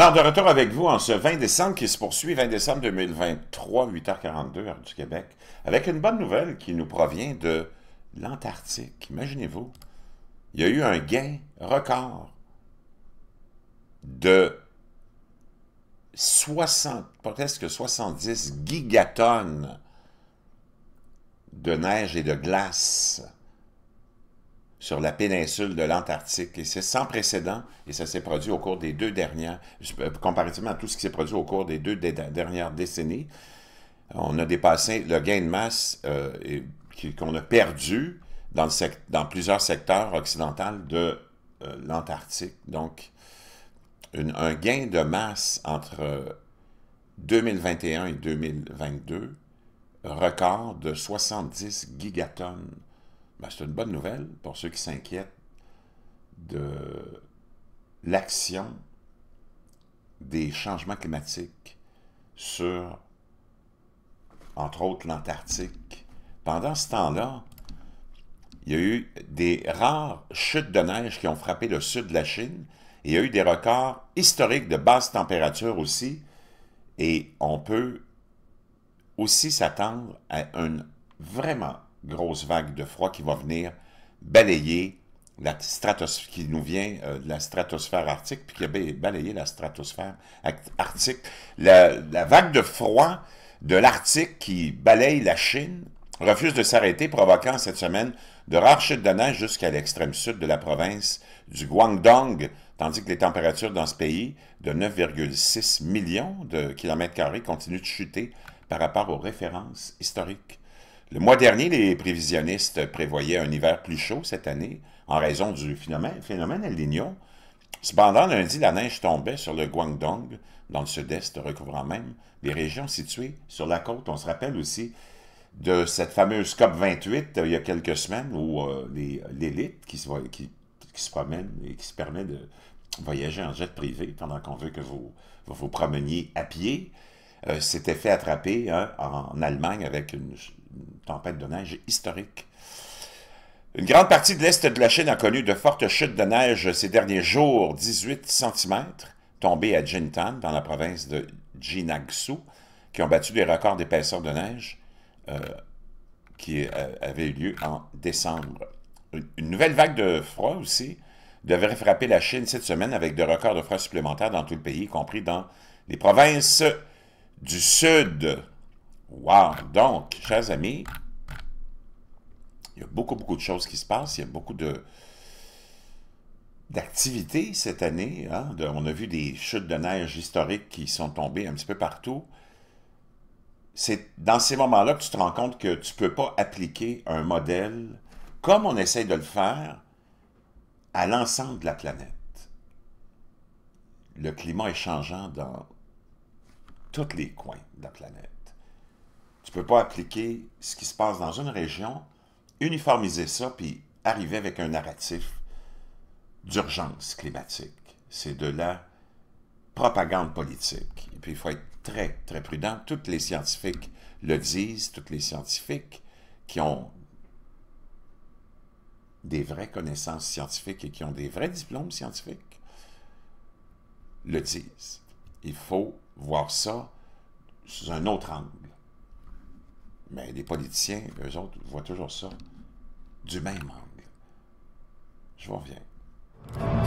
Alors, de retour avec vous en ce 20 décembre qui se poursuit, 20 décembre 2023, 8h42, heure du Québec, avec une bonne nouvelle qui nous provient de l'Antarctique. Imaginez-vous, il y a eu un gain record de 60, presque 70 gigatonnes de neige et de glace sur la péninsule de l'Antarctique. Et c'est sans précédent, et ça s'est produit au cours des deux dernières, comparativement à tout ce qui s'est produit au cours des deux dernières décennies. On a dépassé le gain de masse euh, qu'on a perdu dans, plusieurs secteurs occidentaux de euh, l'Antarctique. Donc, un gain de masse entre 2021 euh, et 2022, record de 70 gigatonnes ben, c'est une bonne nouvelle pour ceux qui s'inquiètent de l'action des changements climatiques sur, entre autres, l'Antarctique. Pendant ce temps-là, il y a eu des rares chutes de neige qui ont frappé le sud de la Chine il y a eu des records historiques de basse température aussi. Et on peut aussi s'attendre à une vraiment grosse vague de froid qui va venir balayer la stratosphère, qui nous vient euh, de la stratosphère arctique, puis qui a balayé la stratosphère arctique. La, la vague de froid de l'Arctique qui balaye la Chine refuse de s'arrêter, provoquant cette semaine de rares chutes de neige jusqu'à l'extrême sud de la province du Guangdong, tandis que les températures dans ce pays de 9,6 millions de kilomètres carrés continuent de chuter par rapport aux références historiques. Le mois dernier, les prévisionnistes prévoyaient un hiver plus chaud cette année en raison du phénomène, phénomène El Niño. Cependant, lundi, la neige tombait sur le Guangdong, dans le sud-est, recouvrant même les régions situées sur la côte. On se rappelle aussi de cette fameuse COP 28 euh, il y a quelques semaines où euh, l'élite qui, se promène et qui se permet de voyager en jet privé pendant qu'on veut que vous, vous vous promeniez à pied. Euh, s'était fait attraper hein, en Allemagne avec une, tempête de neige historique. Une grande partie de l'est de la Chine a connu de fortes chutes de neige ces derniers jours, 18 cm, tombés à Jintan, dans la province de Jinagsu, qui ont battu des records d'épaisseur de neige euh, qui euh, avaient eu lieu en décembre. Une nouvelle vague de froid aussi devrait frapper la Chine cette semaine avec des records de froid supplémentaires dans tout le pays, y compris dans les provinces du Sud. Wow! Donc, chers amis, il y a beaucoup, beaucoup de choses qui se passent. Il y a beaucoup de d'activités cette année. Hein. on a vu des chutes de neige historiques qui sont tombées un petit peu partout. C'est dans ces moments-là que tu te rends compte que tu ne peux pas appliquer un modèle comme on essaye de le faire à l'ensemble de la planète. Le climat est changeant dans tous les coins de la planète. Tu ne peux pas appliquer ce qui se passe dans une région, uniformiser ça, puis arriver avec un narratif d'urgence climatique. C'est de la propagande politique. Et puis il faut être très, très prudent. Toutes les scientifiques le disent, toutes les scientifiques qui ont des vraies connaissances scientifiques et qui ont des vrais diplômes scientifiques le disent. Il faut voir ça sous un autre angle. Mais les politiciens, eux autres, voient toujours ça du même angle. Je reviens.